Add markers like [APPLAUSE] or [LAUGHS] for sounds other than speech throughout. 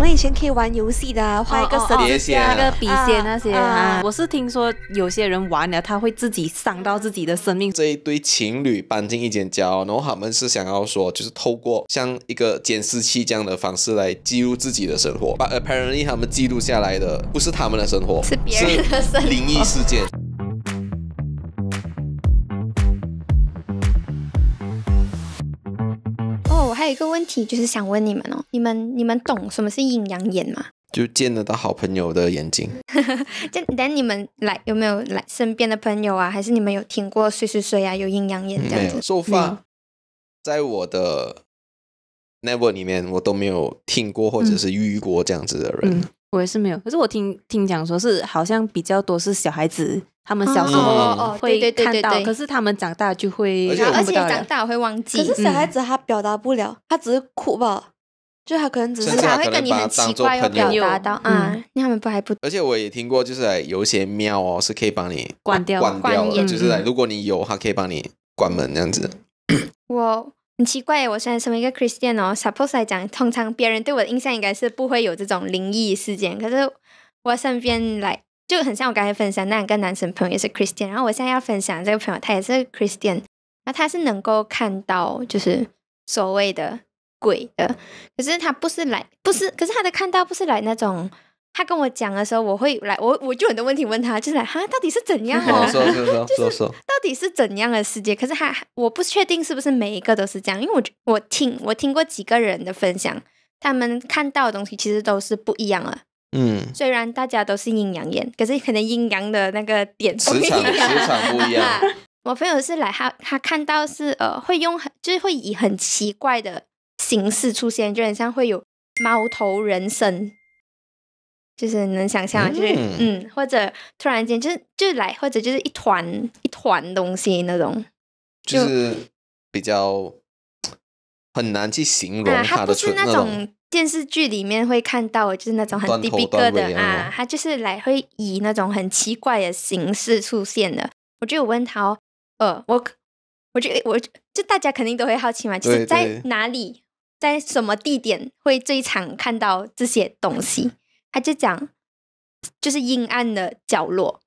我们以前可以玩游戏的，画一个蛇写，画个笔仙那些。我是听说有些人玩了，他会自己伤到自己的生命。这一对情侣搬进一间家，然后他们是想要说，就是透过像一个监视器这样的方式来记录自己的生活。But apparently，他们记录下来的不是他们的生活，是别人的生灵异事件。还有一个问题就是想问你们哦，你们你们懂什么是阴阳眼吗？[LAUGHS] 就见得到好朋友的眼睛。就，[LAUGHS] 等你们来有没有来身边的朋友啊？还是你们有听过谁谁谁啊有阴阳眼这样子？没有。说话，在我的 Never 里面，我都没有听过或者是遇过这样子的人。我也是没有，可是我听听讲说是好像比较多是小孩子，他们小时候会看到，可是他们长大就会而且长大会忘记。可是小孩子他表达不了，他只是哭吧，就他可能只是他会跟你很奇怪又表达到啊，你他们不还不。而且我也听过，就是有一些庙哦，是可以帮你关掉关掉，就是如果你有，他可以帮你关门这样子。我。很奇怪，我现在身为一个 Christian 哦，Suppose 来讲，通常别人对我的印象应该是不会有这种灵异事件。可是我身边来就很像我刚才分享那两个男生朋友也是 Christian，然后我现在要分享这个朋友，他也是 Christian，那他是能够看到就是所谓的鬼的，可是他不是来，不是，可是他的看到不是来那种。他跟我讲的时候，我会来，我我就很多问题问他，就是哈，到底是怎样？[LAUGHS] 说说说说，到底是怎样的世界？可是他我不确定是不是每一个都是这样，因为我我听我听过几个人的分享，他们看到的东西其实都是不一样的。嗯，虽然大家都是阴阳眼，可是可能阴阳的那个点磁场磁场不一样。[LAUGHS] 我朋友是来他他看到是呃会用就是会以很奇怪的形式出现，就很像会有猫头人身。就是能想象，就是嗯，或者突然间就是就来，或者就是一团一团东西那种，就是比较很难去形容它的那种电视剧里面会看到，就是那种很低逼格的啊，它就是来会以那种很奇怪的形式出现的。我就有问他哦，呃，我我觉得我就大家肯定都会好奇嘛，是在哪里，在什么地点会最常看到这些东西？他就讲，就是阴暗的角落，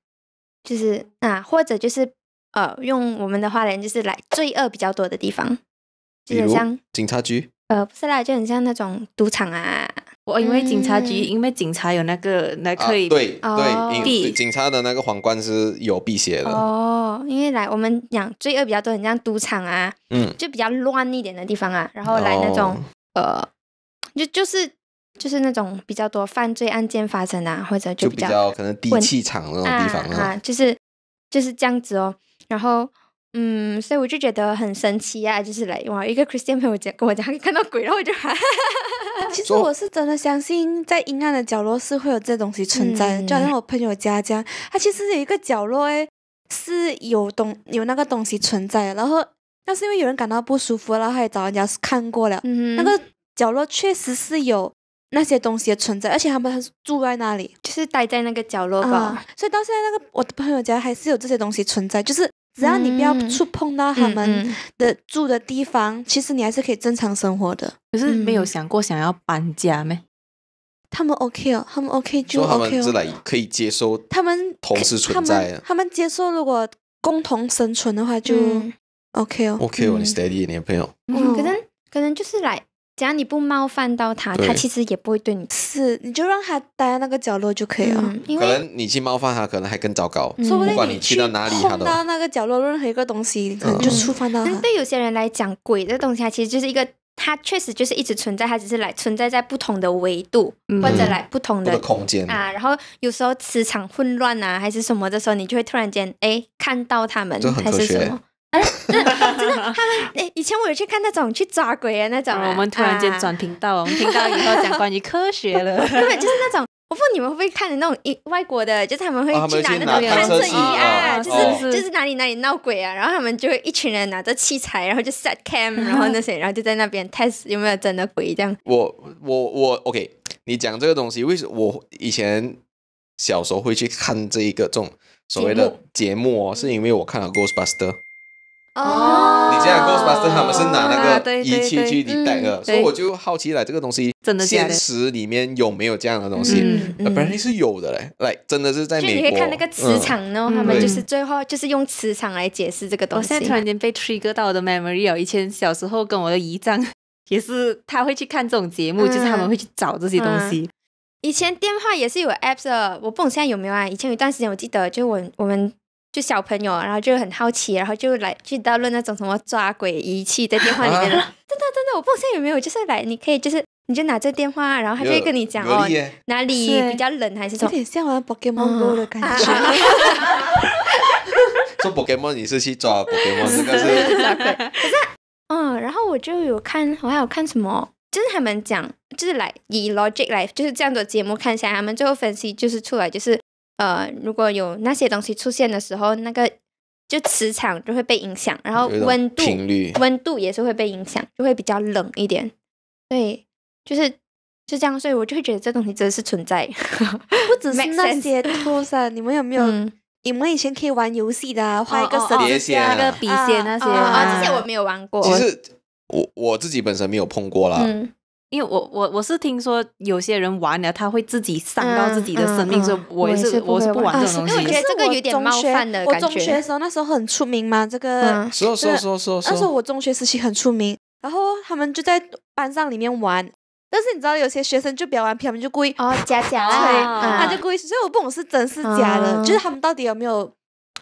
就是啊，或者就是呃，用我们的话来就是来罪恶比较多的地方，很像警察局，呃，不是啦，就很像那种赌场啊。我因为警察局，因为警察有那个那可以，对对，警警察的那个皇冠是有辟邪的哦。因为来我们讲罪恶比较多，很像赌场啊，嗯，就比较乱一点的地方啊，然后来那种呃，就就是。就是那种比较多犯罪案件发生的，或者就比较可能低气场那种地方，啊，就是就是这样子哦。然后，嗯，所以我就觉得很神奇啊，就是来哇，一个 Christian 朋友讲跟我讲 [LAUGHS] 看到鬼了，我就哈哈哈哈哈。其实我是真的相信，在阴暗的角落是会有这东西存在。就好像我朋友家这样，他其实有一个角落哎，是有东有那个东西存在。然后那是因为有人感到不舒服后他也找人家看过了，那个角落确实是有。那些东西的存在，而且他们还是住在那里，就是待在那个角落吧。所以到现在，那个我的朋友家还是有这些东西存在，就是只要你不要触碰到他们的住的地方，其实你还是可以正常生活的。可是没有想过想要搬家没？他们 OK 哦，他们 OK 就 OK 哦。他们来可以接受，他们同时存在，他们接受。如果共同生存的话，就 OK 哦，OK 哦，你 steady 你朋友？可能可能就是来。只要你不冒犯到他，他其实也不会对你。是，你就让他待在那个角落就可以了。可能你去冒犯他，可能还更糟糕。说不定你去到哪里，碰到那个角落任何一个东西，可能就触犯到。对有些人来讲，鬼这东西，它其实就是一个，它确实就是一直存在，它只是来存在在不同的维度，或者来不同的空间啊。然后有时候磁场混乱啊，还是什么的时候，你就会突然间哎看到他们，还是什么。真的，他们哎，以前我有去看那种去抓鬼的那种。我们突然间转频道，[LAUGHS] 我们听到以后讲关于科学了。对，就是那种，我不知道你们会不会看的那种，一外国的，就他们会去拿那种探测仪啊，就是就是哪里哪里闹鬼啊，然后他们就会一群人拿着器材，然后就 set cam，然后那些，然后就在那边 test 有没有真的鬼这样。我我我 OK，你讲这个东西，为什么我以前小时候会去看这一个这种所谓的节目，哦，是因为我看了 Ghostbuster。哦，你这样告诉他们，他们是拿那个仪器去 detect，所以我就好奇了，这个东西，现实里面有没有这样的东西？本来是有的嘞，来，真的是在美国。你可以看那个磁场，然后他们就是最后就是用磁场来解释这个东西。我现在突然间被 trigger 到我的 memory 了，以前小时候跟我的姨丈 [LAUGHS] 也是，他会去看这种节目，就是他们会去找这些东西。以前电话也是有 app s 的，我不懂现在有没有啊。以前有一段时间我记得，就我我们。就小朋友，然后就很好奇，然后就来去讨论那种什么抓鬼仪器在电话里面。真的真的，我不知道有没有，就是来，你可以就是你就拿这电话，然后他就跟你讲哦，哪里比较冷还是什么。有点像玩 a l l 的感觉。[LAUGHS] 做 Pokemon 你是去抓宝可梦，是去抓鬼。可是，嗯，然后我就有看，我还有看什么，就是他们讲，就是来以 logic 来，就是这样的节目看下来，他们最后分析就是出来就是。呃，如果有那些东西出现的时候，那个就磁场就会被影响，然后温度、频率、温度也是会被影响，就会比较冷一点。对，就是就这样，所以我就会觉得这东西真的是存在，不只是那些托山。你们有没有？你们以前可以玩游戏的，画一个蛇蝎，画个笔仙那些啊？这些我没有玩过。其实我我自己本身没有碰过啦，嗯。因为我我我是听说有些人玩了，他会自己伤到自己的生命，所以我是我是不玩这种东西。我觉得这个有点冒犯的感觉。我中学的时候那时候很出名嘛，这个说说说说。那时候我中学时期很出名，然后他们就在班上里面玩。但是你知道，有些学生就比较玩皮，他们就故意哦假假吹，他就故意，所以我不懂是真是假的，就是他们到底有没有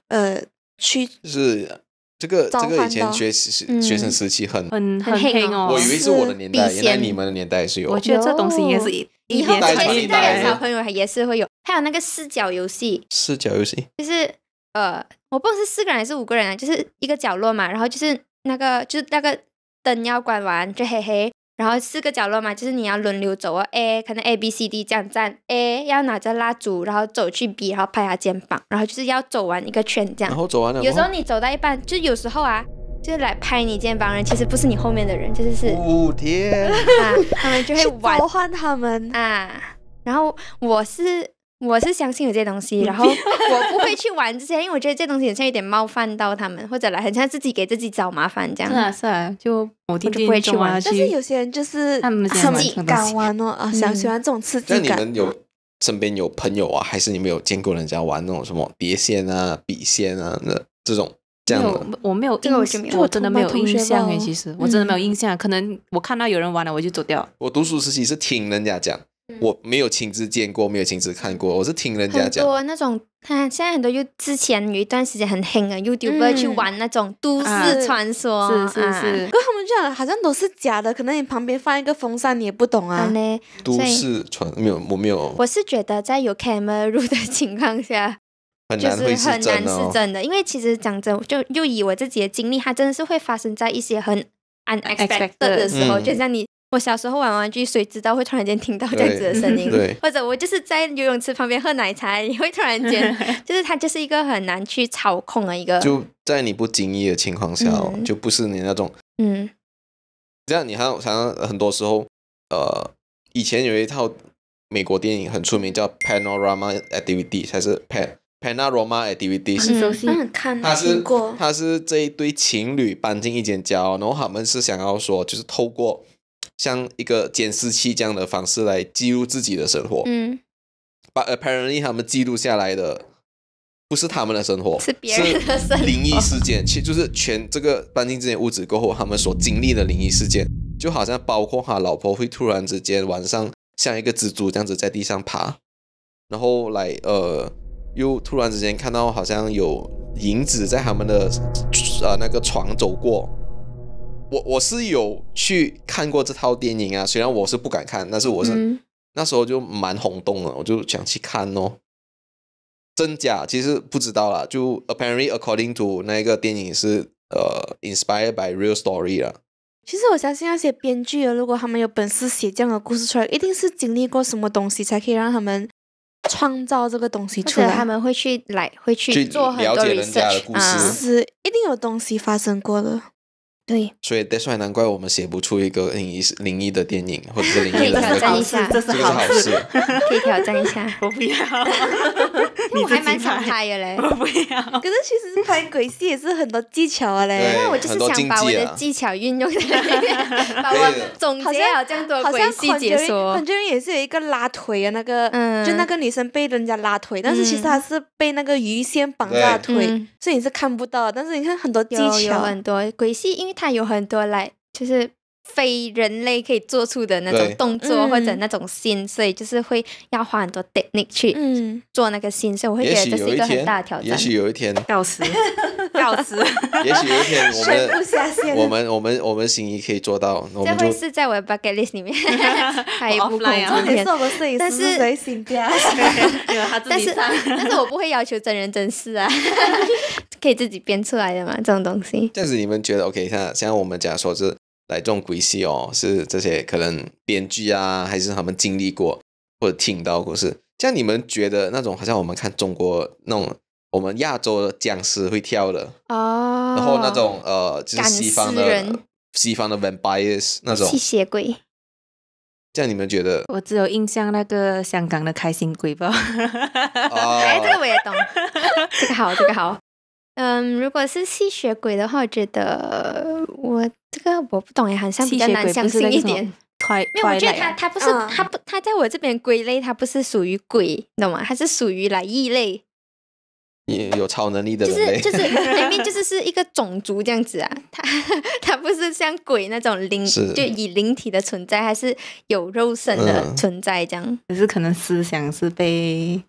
呃去是。这个这个以前学生学生时期很很很黑哦，我以为是我的年代，原来你们的年代也是有。我觉得这东西应该是以后才代的。小朋友也是会有，还有那个视角游戏，视角游戏就是呃，我不知道是四个人还是五个人，啊，就是一个角落嘛，然后就是那个就是那个灯要关完就黑黑。然后四个角落嘛，就是你要轮流走啊，A 可能 A B C D 这样站，A 要拿着蜡烛，然后走去 B，然后拍他肩膀，然后就是要走完一个圈这样。然后走完了。有时候你走到一半，就有时候啊，就是来拍你肩膀，人其实不是你后面的人，就是是。哦天！啊，他们就会 [LAUGHS] 玩。召唤他们啊！然后我是。我是相信有这些东西，然后我不会去玩这些，因为我觉得这东西很像有点冒犯到他们，或者来很像自己给自己找麻烦这样。是啊，是啊，就我就不会去玩。但是有些人就是他们自己敢玩哦啊，想喜欢这种刺激。那你们有身边有朋友啊，还是你们有见过人家玩那种什么碟仙啊、笔仙啊那这种这样的？我没有印象，我真的没有印象诶。其实我真的没有印象，可能我看到有人玩了我就走掉。我读书时期是听人家讲。我没有亲自见过，没有亲自看过，我是听人家讲。很多那种，看现在很多又之前有一段时间很黑的 YouTuber 去玩那种都市传说，是是是。不过他们讲好像都是假的，可能你旁边放一个风扇，你也不懂啊。都市传没有，我没有。我是觉得在有 camera 录 [LAUGHS] 的情况下，就是很难是真的。因为其实讲真，就又以我自己的经历，它真的是会发生在一些很 unexpected 的时候，就像你。我小时候玩玩具，谁知道会突然间听到这样子的声音？或者我就是在游泳池旁边喝奶茶，也会突然间，[LAUGHS] 就是它就是一个很难去操控的一个。就在你不经意的情况下，就不是你那种嗯，这样你还有像很多时候，呃，以前有一套美国电影很出名，叫 Panorama DVD，才是 Pan Panorama DVD。很熟悉，看，它是它是这一对情侣搬进一间家，然后他们是想要说，就是透过。像一个监视器这样的方式来记录自己的生活，嗯，把 Apparently 他们记录下来的不是他们的生活，是别人的生灵异事件。其实就是全这个搬进这间屋子过后，他们所经历的灵异事件，就好像包括他老婆会突然之间晚上像一个蜘蛛这样子在地上爬，然后来呃又突然之间看到好像有影子在他们的呃那个床走过。我我是有去看过这套电影啊，虽然我是不敢看，但是我是那时候就蛮轰动了，我就想去看哦。真假其实不知道啦，就 apparently according to 那个电影是呃 inspired by real story 啊。其实我相信那些编剧啊，如果他们有本事写这样的故事出来，一定是经历过什么东西才可以让他们创造这个东西出来。他们会去来，会去做很多 research，是一定有东西发生过的。对，所以 That's 难怪我们写不出一个灵异灵异的电影，或者是灵异的挑战一下，这是好事。可以挑战一下，[LAUGHS] 我不要。[LAUGHS] 我还蛮想拍的嘞，我不要。可是其实拍鬼戏也是很多技巧嘞，因为我就是想把我的技巧运用在里面，把我总结有这样多鬼戏解说，很多人也是有一个拉腿啊，那个，就那个女生被人家拉腿，但是其实她是被那个鱼线绑大腿，所以你是看不到。但是你看很多技巧，很多鬼戏，因为。他有很多来，就是。非人类可以做出的那种动作或者那种心，所以就是会要花很多 technique 去做那个心，所以我会觉得这是一个很大的挑战。也许有一天，告辞，告 [LAUGHS] 辞。也许有一天我们我们我们我们心仪可以做到，我们就是在我的 bucket list 里面，[LAUGHS] 还有工作片。但是谁星片？但是但是我不会要求真人真事啊，[LAUGHS] 可以自己编出来的嘛，这种东西。这样子你们觉得 OK？像像我们假说是。来这种鬼戏哦，是这些可能编剧啊，还是他们经历过或者听到故事？像你们觉得那种，好像我们看中国那种，我们亚洲的僵尸会跳的哦，然后那种呃，就是西方的西方的 vampires 那种吸血鬼。样你们觉得，我只有印象那个香港的开心鬼吧？[LAUGHS] 哎，这个我也懂，[LAUGHS] 这个好，这个好。嗯，如果是吸血鬼的话，我觉得我。这个我不懂耶，好像比较难相信一点。没有，我觉得他他不是他不他在我这边归类，他不是属于鬼，懂吗？他是属于来异类。也有超能力的，就是就是里面就是是一个种族这样子啊。他他 [LAUGHS] 不是像鬼那种灵，就以灵体的存在还是有肉身的存在这样。只是可能思想是被。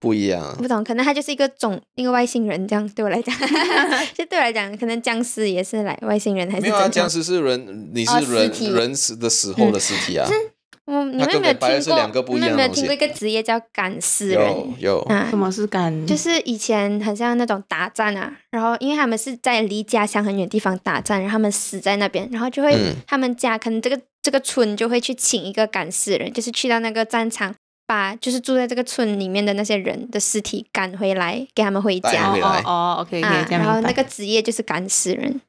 不一样，不懂，可能他就是一个种一个外星人这样，对我来讲，[LAUGHS] 就对我来讲，可能僵尸也是来外星人还是没有啊？僵尸是人，你是人人死的时候的尸体啊？嗯，你们有没有听过？你们有没有听过一个职业叫赶尸人？有有，什么是赶？就是以前很像那种打仗啊，然后因为他们是在离家乡很远地方打仗，然后他们死在那边，然后就会他们家可能这个这个村就会去请一个赶尸人，就是去到那个战场。把就是住在这个村里面的那些人的尸体赶回来，给他们回家。哦哦，OK，啊，然后那个职业就是赶死人。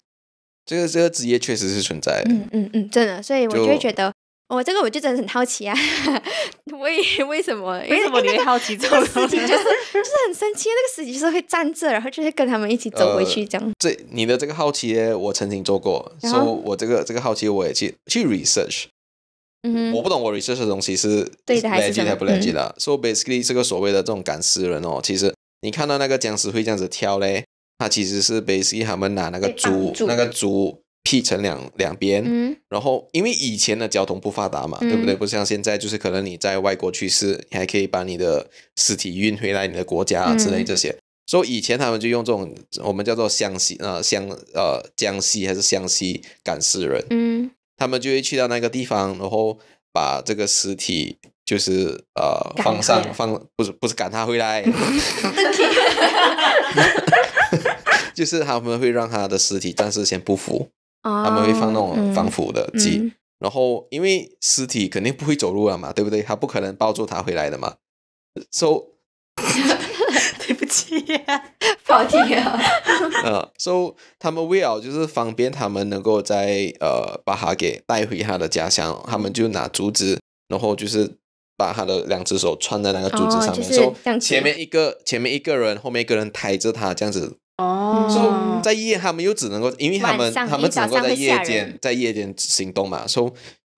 这个这个职业确实是存在的，嗯嗯嗯，真的。所以我就会觉得，我这个我就真的很好奇啊，[LAUGHS] 为为什么？为什么你会好奇这种事情？就是 [LAUGHS] 就是很生气，那个机就是会站这，然后就是跟他们一起走回去这样。这你的这个好奇，我曾经做过，所以我这个这个好奇，我也去去 research。我不懂，我 research 的东西是，对的还是怎么？嗯，所以 basically 这个所谓的这种赶尸人哦，其实你看到那个僵尸会这样子跳嘞，他其实是 basically 他们拿那个猪那个猪劈成两两边，然后因为以前的交通不发达嘛，对不对？不像现在，就是可能你在外国去世，你还可以把你的尸体运回来你的国家之类这些。所以以前他们就用这种我们叫做湘西呃湘呃江西还是湘西赶尸人，嗯。他们就会去到那个地方，然后把这个尸体就是呃放上放，不是不是赶他回来，[LAUGHS] 就是他们会让他的尸体暂时先不腐，他们会放那种防腐的剂，然后因为尸体肯定不会走路了嘛，对不对？他不可能抱住他回来的嘛，所 so, [LAUGHS] 不好听啊！嗯，s o 他们为了就是方便他们能够在呃把他给带回他的家乡，他们就拿竹子，然后就是把他的两只手串在那个竹子上面，说前面一个前面一个人，后面一个人抬着他这样子。哦，说在夜他们又只能够，因为他们他们只能够在夜间在夜间行动嘛，说。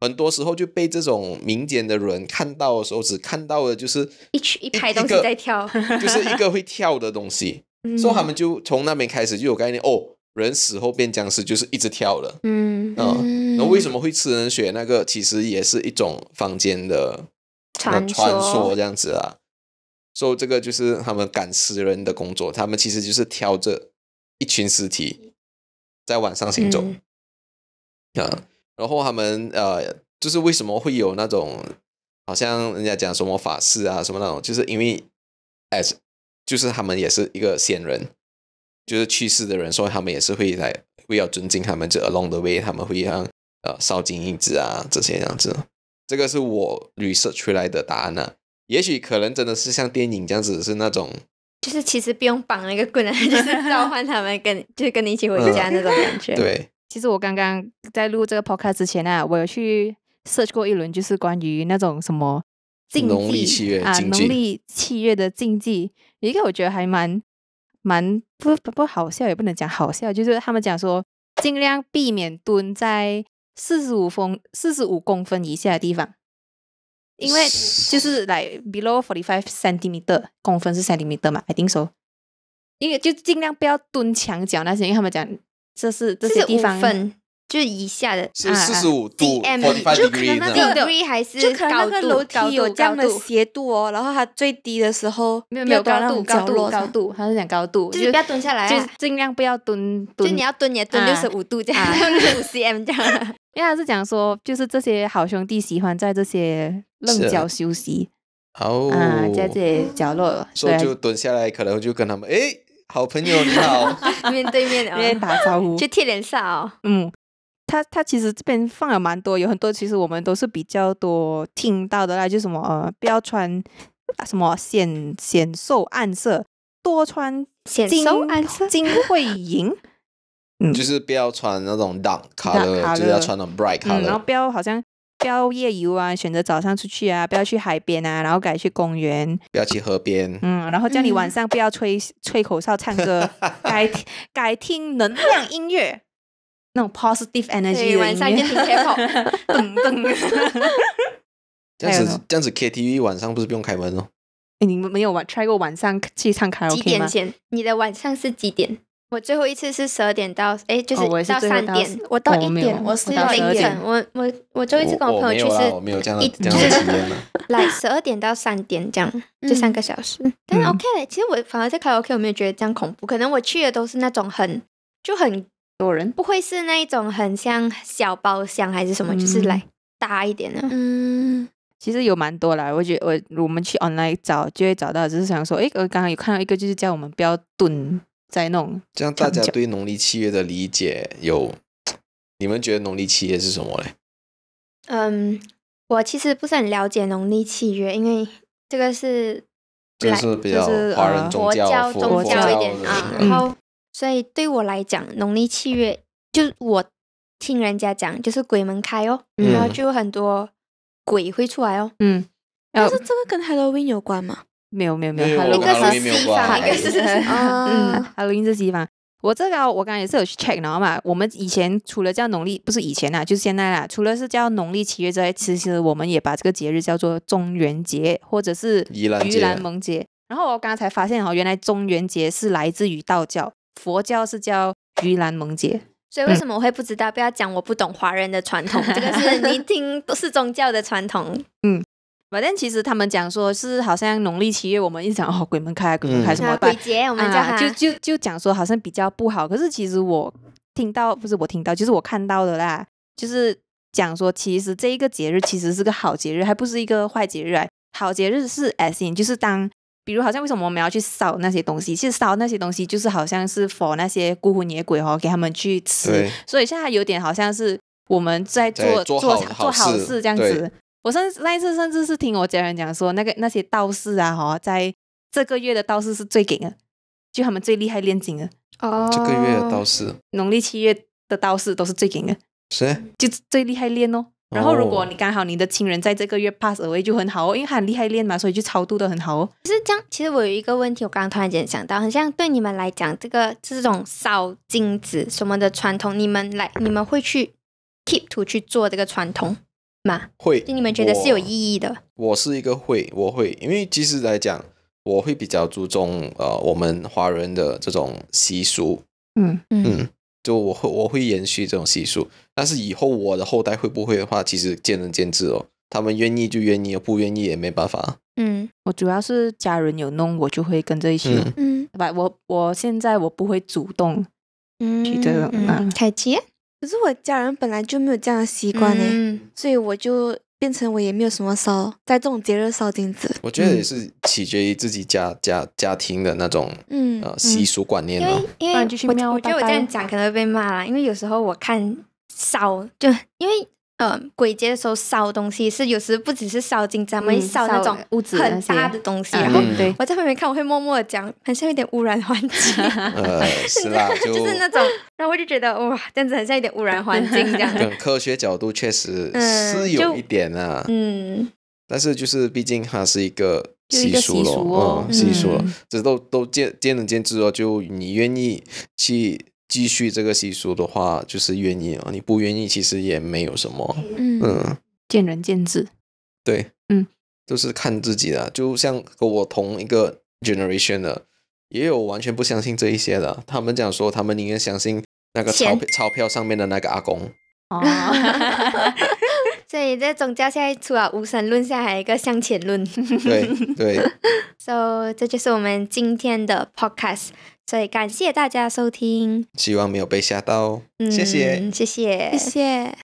很多时候就被这种民间的人看到的时候，只看到的就是一群一排东西在跳，[LAUGHS] 就是一个会跳的东西。所以他们就从那边开始就有概念，哦，人死后变僵尸就是一直跳了。嗯嗯，那为什么会吃人血？那个其实也是一种房间的传说，传说这样子啊。所以这个就是他们赶尸人的工作，他们其实就是挑着一群尸体在晚上行走啊。然后他们呃，就是为什么会有那种，好像人家讲什么法事啊，什么那种，就是因为，as，就是他们也是一个仙人，就是去世的人，所以他们也是会来，会要尊敬他们。就 along the way，他们会让呃烧金银纸啊这些样子。这个是我旅社出来的答案呢，也许可能真的是像电影这样子，是那种，就是其实不用绑那个棍子，[LAUGHS] 就是召唤他们跟，就是跟你一起回家那种感觉。对。其实我刚刚在录这个 podcast 之前呢，我有去 search 过一轮，就是关于那种什么禁忌啊，农历七月的禁忌。一个我觉得还蛮蛮不不好笑，也不能讲好笑，就是他们讲说尽量避免蹲在四十五分四十五公分以下的地方，因为就是来 below forty five centimeter 公分是 centimeter 嘛，一定说，因为就尽量不要蹲墙角那些，因为他们讲。这是这些地方，就以下的是四十五度，就可能有是就可能那个楼梯有样的斜度哦。然后它最低的时候没有没有高度、高度、高度，他是讲高度，就不要蹲下来，就尽量不要蹲。就你要蹲也蹲六十五度这样，六十五 [LAUGHS] cm 这样。因为他是讲说，就是这些好兄弟喜欢在这些棱角休息，哦，在这些角落，所以就蹲下来，可能就跟他们哎。好朋友，你好，[LAUGHS] 面对面哦，打招呼，就贴脸上哦。嗯，他他其实这边放了蛮多，有很多其实我们都是比较多听到的啦，就什么不要穿什么显显瘦暗色，多穿显瘦暗色，金会赢。[LAUGHS] 嗯，就是不要穿那种 dark color，就要穿那种 bright color，然后不要好像。不要夜游啊，选择早上出去啊，不要去海边啊，然后改去公园，不要去河边。嗯，然后叫你晚上不要吹吹口哨唱歌，[LAUGHS] 改改听能量音乐，那种 positive energy。晚上一定听 K T V。等 [LAUGHS] [LAUGHS] 这样子，这样子 K T V 晚上不是不用开门哦？你们没有玩 try 过晚上去唱卡拉 OK 吗？几点前？你的晚上是几点？我最后一次是十二点到，哎，就是到三点，我到一点，我到一晨，我我我最后一次跟我朋友去是，我没有啊，[LAUGHS] 来十二点到三点这样，就三个小时，但 OK，其实我反而在卡拉 OK，我没有觉得这样恐怖，可能我去的都是那种很就很多人，不会是那一种很像小包厢还是什么，就是来大一点的，嗯，其实有蛮多啦，我觉得我我们去 online 找就会找到，只是想说，哎，我刚刚有看到一个就是叫我们不要蹲。在弄，这样大家对农历七月的理解有？你们觉得农历七月是什么嘞？嗯，我其实不是很了解农历七月，因为这个是就是比较华人宗教、佛教一点啊。然后，所以对我来讲，农历七月就我听人家讲，就是鬼门开哦，然后就有很多鬼会出来哦。嗯，但是这个跟 Halloween 有关吗？没有没有没有，他一音是西方，哈录音是西方。我这个我刚才也是有去 check 然后嘛，我们以前除了叫农历，不是以前啊，就是现在啦，除了是叫农历七月之外，其实我们也把这个节日叫做中元节或者是盂兰节。然后我刚才发现哦，原来中元节是来自于道教，佛教是叫盂兰盆节。所以为什么我会不知道？不要讲我不懂华人的传统，[LAUGHS] 这个是你听都是宗教的传统。嗯。反正其实他们讲说是好像农历七月我们一讲哦鬼门开鬼门开什么鬼节我们就就就讲说好像比较不好。可是其实我听到不是我听到，就是我看到的啦，就是讲说其实这一个节日其实是个好节日，还不是一个坏节日啊。好节日是 in，就是当比如好像为什么我们要去烧那些东西？其实烧那些东西就是好像是 for 那些孤魂野鬼哦，给他们去吃。所以现在有点好像是我们在做做做好事这样子。我甚那一次甚至是听我家人讲说，那个那些道士啊，哈，在这个月的道士是最紧的，就他们最厉害炼金的。哦，这个月的道士，农历七月的道士都是最紧的，谁？就最厉害练哦。然后如果你刚好你的亲人在这个月 pass away 就很好哦，因为很厉害练嘛，所以就超度都很好哦。是这样，其实我有一个问题，我刚刚突然间想到，好像对你们来讲，这个这种烧金子什么的传统，你们来你们会去 keep to 去做这个传统？嘛，会，就你们觉得是有意义的。我是一个会，我会，因为其实来讲，我会比较注重呃，我们华人的这种习俗，嗯嗯，就我会我会延续这种习俗，但是以后我的后代会不会的话，其实见仁见智哦。他们愿意就愿意，不愿意也没办法。嗯，我主要是家人有弄，我就会跟着一起。嗯，不，我我现在我不会主动，嗯，记得嗯。凯杰。可是我家人本来就没有这样的习惯呢，所以我就变成我也没有什么烧，在这种节日烧金子。我觉得也是取决于自己家家家庭的那种，嗯，呃，习俗观念。因为因为我觉得我这样讲可能会被骂了，因为有时候我看烧就因为。鬼节的时候烧东西是有时不只是烧金，咱们烧那种屋子很大的东西，然后我在旁边看，我会默默的讲，很像有点污染环境。[LAUGHS] 呃，是 [LAUGHS] 就是那种，然后我就觉得哇，这样子很像一点污染环境这样。从 [LAUGHS] 科学角度确实是有一点啊，嗯，但是就是毕竟它是一个习俗了，习俗了，这都都见见仁见智哦。就你愿意去。继续这个习俗的话，就是愿意啊。你不愿意，其实也没有什么。嗯，见仁见智。对，嗯，都是看自己的。就像和我同一个 generation 的，也有完全不相信这一些的。他们讲说，他们宁愿相信那个钞钞票上面的那个阿公。哦，[LAUGHS] 所以这宗教现在除了无神论，现在还有一个向前论。对对。[LAUGHS] So，这就是我们今天的 podcast。所以感谢大家收听，希望没有被吓到哦。谢谢，谢谢，谢谢。